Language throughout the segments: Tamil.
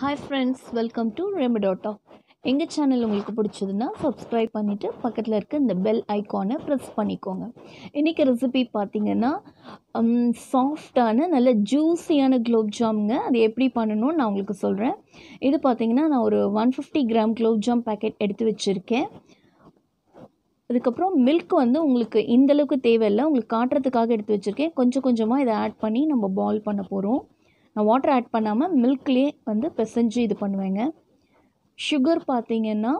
ஹாய் ஃப்ரெண்ட்ஸ் வெல்கம் டு ரெமடோட்டோ எங்கள் சேனல் உங்களுக்கு பிடிச்சதுன்னா சப்ஸ்கிரைப் பண்ணிவிட்டு பக்கத்தில் இருக்க இந்த பெல் ஐக்கானை ப்ரெஸ் பண்ணிக்கோங்க இன்றைக்கி ரெசிபி பார்த்தீங்கன்னா சாஃப்டான நல்ல ஜூஸியான குலோப் ஜாமுங்க அது எப்படி பண்ணணும்னு நான் உங்களுக்கு சொல்கிறேன் இது பார்த்தீங்கன்னா நான் ஒரு one fifty gram gulab jamun packet எடுத்து வச்சுருக்கேன் அதுக்கப்புறம் மில்க் வந்து உங்களுக்கு இந்தளவுக்கு தேவையில்லை உங்களுக்கு காட்டுறதுக்காக எடுத்து வச்சுருக்கேன் கொஞ்சம் கொஞ்சமாக இதை ஆட் பண்ணி நம்ம பால் பண்ண போகிறோம் நான் வாட்டர் ஆட் பண்ணாமல் மில்க்லேயே வந்து பிசைஞ்சு இது பண்ணுவேங்க சுகர் பார்த்திங்கன்னா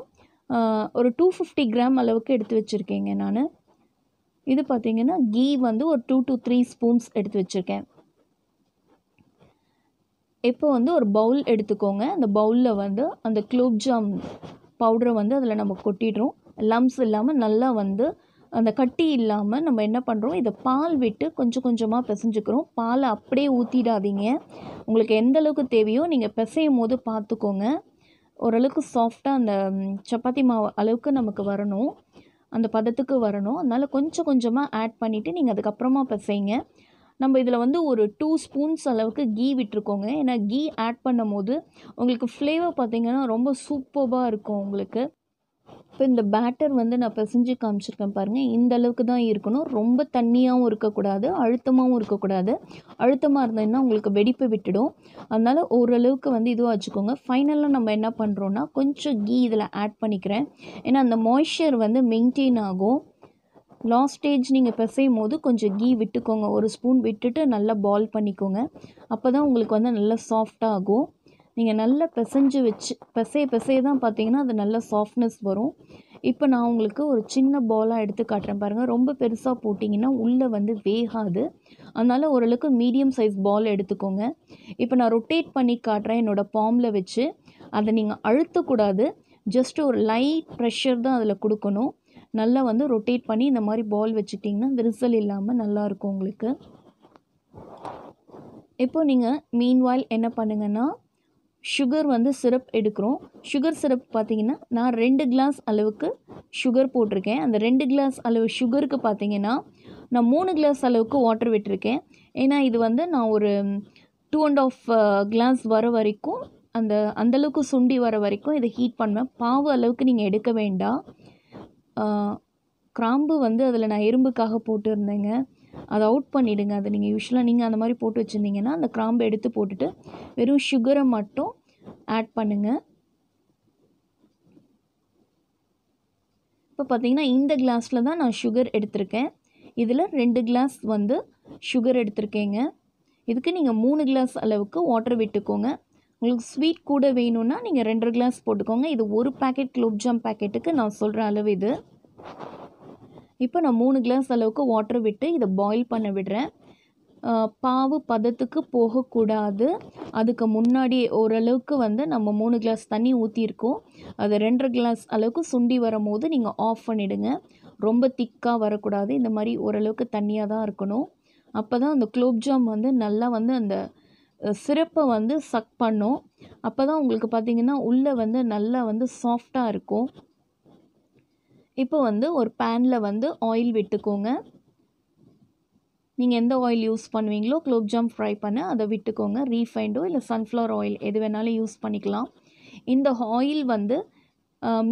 ஒரு டூ ஃபிஃப்டி கிராம் அளவுக்கு எடுத்து வச்சுருக்கேங்க நான் இது பார்த்திங்கன்னா கீ வந்து ஒரு டூ டு த்ரீ ஸ்பூன்ஸ் எடுத்து வச்சுருக்கேன் இப்போ வந்து ஒரு பவுல் எடுத்துக்கோங்க அந்த பவுலில் வந்து அந்த குலோப்ஜாம் பவுடரை வந்து அதில் நம்ம கொட்டிடுறோம் லம்ஸ் இல்லாமல் நல்லா வந்து அந்த கட்டி இல்லாமல் நம்ம என்ன பண்ணுறோம் இதை பால் விட்டு கொஞ்சம் கொஞ்சமாக பிசைஞ்சுக்கிறோம் பாலை அப்படியே ஊற்றிடாதீங்க உங்களுக்கு எந்த அளவுக்கு தேவையோ நீங்கள் பிசையும் போது பார்த்துக்கோங்க ஓரளவுக்கு சாஃப்டாக அந்த சப்பாத்தி மாவு அளவுக்கு நமக்கு வரணும் அந்த பதத்துக்கு வரணும் அதனால் கொஞ்சம் கொஞ்சமாக ஆட் பண்ணிவிட்டு நீங்கள் அதுக்கப்புறமா பிசைங்க நம்ம இதில் வந்து ஒரு டூ ஸ்பூன்ஸ் அளவுக்கு கீ விட்டுருக்கோங்க ஏன்னா கீ ஆட் பண்ணும் போது உங்களுக்கு ஃப்ளேவர் பார்த்திங்கன்னா ரொம்ப சூப்பராக இருக்கும் உங்களுக்கு இப்போ இந்த பேட்டர் வந்து நான் பிசைஞ்சு காமிச்சிருக்கேன் பாருங்கள் இந்த அளவுக்கு தான் இருக்கணும் ரொம்ப தண்ணியாகவும் இருக்கக்கூடாது அழுத்தமாகவும் இருக்கக்கூடாது அழுத்தமாக இருந்ததுன்னா உங்களுக்கு வெடிப்பு விட்டுடும் அதனால் ஓரளவுக்கு வந்து இதுவாக வச்சுக்கோங்க ஃபைனலாக நம்ம என்ன பண்ணுறோன்னா கொஞ்சம் கீ இதில் ஆட் பண்ணிக்கிறேன் ஏன்னா அந்த மாய்ஸ்சர் வந்து மெயின்டைன் ஆகும் லாஸ்ட் ஸ்டேஜ் நீங்கள் பிசையும் போது கொஞ்சம் கீ விட்டுக்கோங்க ஒரு ஸ்பூன் விட்டுட்டு நல்லா பால் பண்ணிக்கோங்க அப்போ தான் உங்களுக்கு வந்து நல்லா சாஃப்டாகும் நீங்கள் நல்லா பிசைஞ்சு வச்சு பிசைய பிசைய தான் பார்த்தீங்கன்னா அது நல்ல சாஃப்ட்னஸ் வரும் இப்போ நான் உங்களுக்கு ஒரு சின்ன பாலாக எடுத்து காட்டுறேன் பாருங்கள் ரொம்ப பெருசாக போட்டிங்கன்னா உள்ளே வந்து வேகாது அதனால் ஓரளவுக்கு மீடியம் சைஸ் பால் எடுத்துக்கோங்க இப்போ நான் ரொட்டேட் பண்ணி காட்டுறேன் என்னோடய பாம்பில் வச்சு அதை நீங்கள் அழுத்தக்கூடாது ஜஸ்ட் ஒரு லைட் ப்ரெஷர் தான் அதில் கொடுக்கணும் நல்லா வந்து ரொட்டேட் பண்ணி இந்த மாதிரி பால் வச்சுட்டிங்கன்னா விரிசல் இல்லாமல் நல்லாயிருக்கும் உங்களுக்கு இப்போ நீங்கள் மீன்வாயில் என்ன பண்ணுங்கன்னா சுகர் வந்து சிரப் எடுக்கிறோம் சுகர் சிரப் பார்த்திங்கன்னா நான் ரெண்டு கிளாஸ் அளவுக்கு சுகர் போட்டிருக்கேன் அந்த ரெண்டு கிளாஸ் அளவு சுகருக்கு பார்த்திங்கன்னா நான் மூணு கிளாஸ் அளவுக்கு வாட்டர் விட்டுருக்கேன் ஏன்னா இது வந்து நான் ஒரு டூ அண்ட் ஆஃப் கிளாஸ் வர வரைக்கும் அந்த அந்தளவுக்கு சுண்டி வர வரைக்கும் இதை ஹீட் பண்ணுவேன் பாவு அளவுக்கு நீங்கள் எடுக்க வேண்டாம் கிராம்பு வந்து அதில் நான் எறும்புக்காக போட்டுருந்தேங்க அதை அவுட் பண்ணிவிடுங்க அதை நீங்கள் யூஸ்வலாக நீங்கள் அந்த மாதிரி போட்டு வச்சுருந்தீங்கன்னா அந்த கிராம்பு எடுத்து போட்டுட்டு வெறும் சுகரை மட்டும் ஆட் பண்ணுங்கள் இப்போ பார்த்தீங்கன்னா இந்த கிளாஸில் தான் நான் சுகர் எடுத்திருக்கேன் இதில் ரெண்டு கிளாஸ் வந்து சுகர் எடுத்திருக்கேங்க இதுக்கு நீங்கள் மூணு கிளாஸ் அளவுக்கு வாட்டர் விட்டுக்கோங்க உங்களுக்கு ஸ்வீட் கூட வேணும்னா நீங்கள் ரெண்டரை கிளாஸ் போட்டுக்கோங்க இது ஒரு பேக்கெட் குலோப்ஜாம் பேக்கெட்டுக்கு நான் சொல்கிற அளவு இது இப்போ நான் மூணு கிளாஸ் அளவுக்கு வாட்டர் விட்டு இதை பாயில் பண்ண விடுறேன் பாவு பதத்துக்கு போகக்கூடாது அதுக்கு முன்னாடி ஓரளவுக்கு வந்து நம்ம மூணு கிளாஸ் தண்ணி ஊற்றிருக்கோம் அது ரெண்டரை கிளாஸ் அளவுக்கு சுண்டி வரும்போது நீங்கள் ஆஃப் பண்ணிவிடுங்க ரொம்ப திக்காக வரக்கூடாது இந்த மாதிரி ஓரளவுக்கு தண்ணியாக தான் இருக்கணும் அப்போ தான் அந்த குலோப்ஜாம் வந்து நல்லா வந்து அந்த சிறப்பை வந்து சக் பண்ணும் அப்போ தான் உங்களுக்கு பார்த்திங்கன்னா உள்ளே வந்து நல்லா வந்து சாஃப்டாக இருக்கும் இப்போ வந்து ஒரு பேனில் வந்து ஆயில் விட்டுக்கோங்க நீங்கள் எந்த ஆயில் யூஸ் பண்ணுவீங்களோ குலோப்ஜாம் ஃப்ரை பண்ண அதை விட்டுக்கோங்க ரீஃபைண்டோ இல்லை சன்ஃப்ளவர் ஆயில் எது வேணாலும் யூஸ் பண்ணிக்கலாம் இந்த ஆயில் வந்து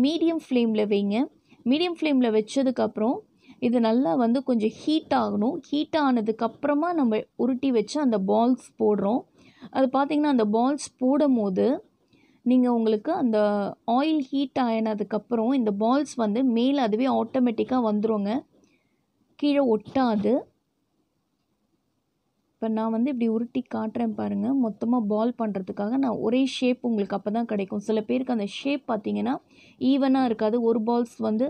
மீடியம் ஃப்ளேமில் வைங்க மீடியம் ஃப்ளேமில் வச்சதுக்கப்புறம் இது நல்லா வந்து கொஞ்சம் ஹீட் ஆகணும் ஹீட் ஆனதுக்கப்புறமா நம்ம உருட்டி வச்சு அந்த பால்ஸ் போடுறோம் அது பார்த்திங்கன்னா அந்த பால்ஸ் போடும் போது நீங்கள் உங்களுக்கு அந்த ஆயில் ஹீட் ஆகினதுக்கப்புறம் இந்த பால்ஸ் வந்து மேலே அதுவே ஆட்டோமேட்டிக்காக வந்துடுங்க கீழே ஒட்டாது இப்போ நான் வந்து இப்படி உருட்டி காட்டுறேன் பாருங்கள் மொத்தமாக பால் பண்ணுறதுக்காக நான் ஒரே ஷேப் உங்களுக்கு அப்போ தான் கிடைக்கும் சில பேருக்கு அந்த ஷேப் பார்த்திங்கன்னா ஈவனாக இருக்காது ஒரு பால்ஸ் வந்து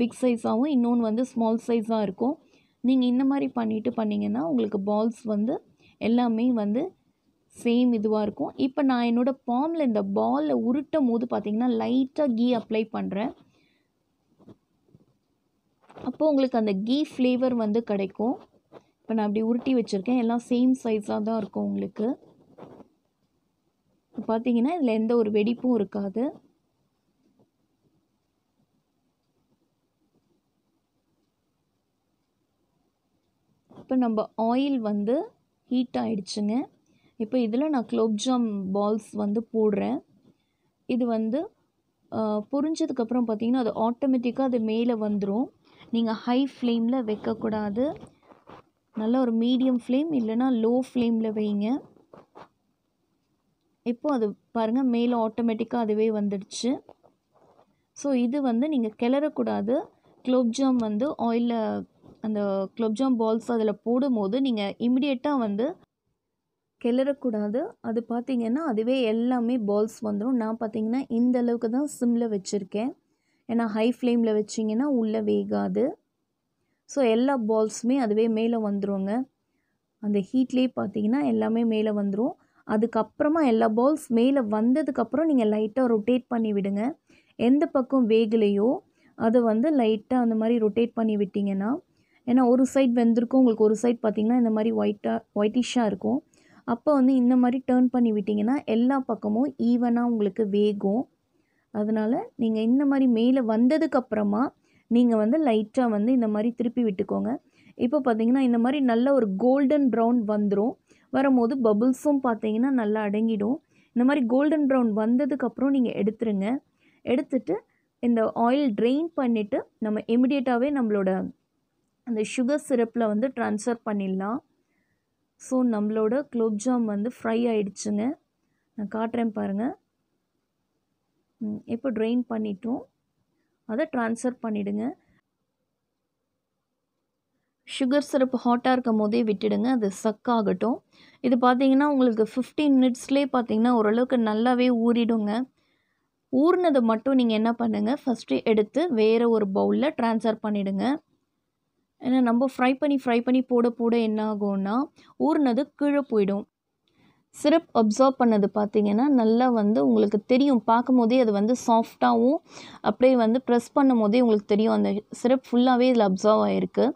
பிக் சைஸாகவும் இன்னொன்று வந்து ஸ்மால் சைஸாக இருக்கும் நீங்கள் இந்த மாதிரி பண்ணிவிட்டு பண்ணிங்கன்னா உங்களுக்கு பால்ஸ் வந்து எல்லாமே வந்து சேம் இதுவாக இருக்கும் இப்போ நான் என்னோடய பாமில் இந்த பாலில் உருட்டும் போது பார்த்திங்கன்னா லைட்டாக கீ அப்ளை பண்ணுறேன் அப்போது உங்களுக்கு அந்த கீ ஃப்ளேவர் வந்து கிடைக்கும் இப்போ நான் அப்படி உருட்டி வச்சுருக்கேன் எல்லாம் சேம் சைஸாக தான் இருக்கும் உங்களுக்கு பார்த்தீங்கன்னா இதில் எந்த ஒரு வெடிப்பும் இருக்காது இப்போ நம்ம ஆயில் வந்து ஹீட் ஆகிடுச்சுங்க இப்போ இதில் நான் குலோப்ஜாம் பால்ஸ் வந்து போடுறேன் இது வந்து புரிஞ்சதுக்கப்புறம் பார்த்திங்கன்னா அது ஆட்டோமேட்டிக்காக அது மேலே வந்துடும் நீங்கள் ஹை ஃப்ளேமில் வைக்கக்கூடாது நல்ல ஒரு மீடியம் ஃப்ளேம் இல்லைனா லோ ஃப்ளேமில் வைங்க இப்போது அது பாருங்கள் மேலே ஆட்டோமேட்டிக்காக அதுவே வந்துடுச்சு ஸோ இது வந்து நீங்கள் கிளறக்கூடாது குலோப்ஜாம் வந்து ஆயிலில் அந்த குலோப்ஜாம் பால்ஸ் அதில் போடும்போது நீங்கள் இமிடியேட்டாக வந்து கிளறக்கூடாது அது பார்த்திங்கன்னா அதுவே எல்லாமே பால்ஸ் வந்துடும் நான் பார்த்திங்கன்னா இந்த அளவுக்கு தான் சிம்மில் வச்சுருக்கேன் ஏன்னா ஹை ஃப்ளேமில் வச்சிங்கன்னா உள்ளே வேகாது ஸோ எல்லா பால்ஸுமே அதுவே மேலே வந்துடுங்க அந்த ஹீட்லேயே பார்த்தீங்கன்னா எல்லாமே மேலே வந்துடும் அதுக்கப்புறமா எல்லா பால்ஸ் மேலே வந்ததுக்கப்புறம் நீங்கள் லைட்டாக ரொட்டேட் பண்ணி விடுங்க எந்த பக்கம் வேகலையோ அதை வந்து லைட்டாக அந்த மாதிரி ரொட்டேட் பண்ணி விட்டிங்கன்னா ஏன்னா ஒரு சைட் வெந்திருக்கும் உங்களுக்கு ஒரு சைட் பார்த்திங்கன்னா இந்த மாதிரி ஒயிட்டாக ஒயிட்டிஷாக இருக்கும் அப்போ வந்து இந்த மாதிரி டேர்ன் பண்ணி விட்டிங்கன்னா எல்லா பக்கமும் ஈவனாக உங்களுக்கு வேகும் அதனால் நீங்கள் இந்த மாதிரி மேலே வந்ததுக்கப்புறமா நீங்கள் வந்து லைட்டாக வந்து இந்த மாதிரி திருப்பி விட்டுக்கோங்க இப்போ பார்த்தீங்கன்னா இந்த மாதிரி நல்ல ஒரு கோல்டன் ப்ரௌன் வந்துடும் வரும்போது பபுள்ஸும் பார்த்தீங்கன்னா நல்லா அடங்கிடும் இந்த மாதிரி கோல்டன் ப்ரௌன் வந்ததுக்கப்புறம் நீங்கள் எடுத்துருங்க எடுத்துட்டு இந்த ஆயில் ட்ரெயின் பண்ணிவிட்டு நம்ம இமிடியேட்டாகவே நம்மளோட அந்த சுகர் சிரப்பில் வந்து ட்ரான்ஸ்ஃபர் பண்ணிடலாம் ஸோ நம்மளோட குலோப்ஜாம் வந்து ஃப்ரை ஆகிடுச்சுங்க நான் காட்டுறேன் பாருங்கள் இப்போ ட்ரெயின் பண்ணிட்டோம் அதை ட்ரான்ஸ்ஃபர் பண்ணிவிடுங்க சுகர் சிரப் ஹாட்டாக இருக்கும் போதே விட்டுடுங்க அது சக்காகட்டும் இது பார்த்தீங்கன்னா உங்களுக்கு ஃபிஃப்டீன் மினிட்ஸ்லேயே பார்த்தீங்கன்னா ஓரளவுக்கு நல்லாவே ஊறிடுங்க ஊறினதை மட்டும் நீங்கள் என்ன பண்ணுங்கள் ஃபஸ்ட்டு எடுத்து வேறு ஒரு பவுலில் ட்ரான்ஸ்ஃபர் பண்ணிவிடுங்க ஏன்னா நம்ம ஃப்ரை பண்ணி ஃப்ரை பண்ணி போட போட என்ன ஆகும்னா ஊறினது கீழே போயிடும் சிரப் அப்சர்வ் பண்ணது பார்த்திங்கன்னா நல்லா வந்து உங்களுக்கு தெரியும் பார்க்கும் போதே அது வந்து சாஃப்டாகவும் அப்படியே வந்து ப்ரெஸ் பண்ணும் போதே உங்களுக்கு தெரியும் அந்த சிரப் ஃபுல்லாகவே இதில் அப்சர்வ் ஆகிருக்கு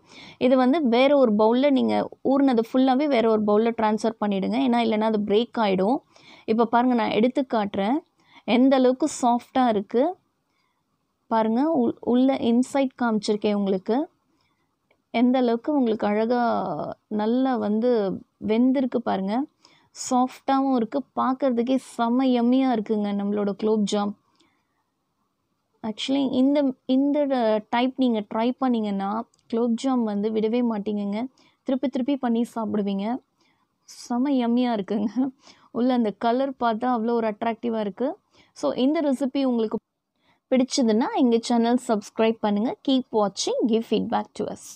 இது வந்து வேறு ஒரு பவுலில் நீங்கள் ஊர்னது ஃபுல்லாகவே வேறு ஒரு பவுலில் ட்ரான்ஸ்ஃபர் பண்ணிவிடுங்க ஏன்னா இல்லைனா அது பிரேக் ஆகிடும் இப்போ பாருங்கள் நான் எடுத்து காட்டுறேன் எந்த அளவுக்கு சாஃப்டாக இருக்குது பாருங்கள் உள் உள்ள இன்சைட் காமிச்சிருக்கேன் உங்களுக்கு எந்த அளவுக்கு உங்களுக்கு அழகாக நல்லா வந்து வெந்திருக்கு பாருங்கள் சாஃப்டாகவும் இருக்குது பார்க்குறதுக்கே செம்ம எம்மியாக இருக்குதுங்க நம்மளோட குலோப்ஜாம் ஜாம் ஆக்சுவலி இந்த இந்த டைப் நீங்கள் ட்ரை பண்ணிங்கன்னா குலோப்ஜாம் ஜாம் வந்து விடவே மாட்டீங்கங்க திருப்பி திருப்பி பண்ணி சாப்பிடுவீங்க செம எம்மியாக இருக்குங்க உள்ளே அந்த கலர் பார்த்தா அவ்வளோ ஒரு அட்ராக்டிவாக இருக்குது ஸோ இந்த ரெசிபி உங்களுக்கு பிடிச்சதுன்னா எங்கள் சேனல் சப்ஸ்கிரைப் பண்ணுங்கள் கீப் வாட்சிங் கிவ் ஃபீட்பேக் டு அஸ்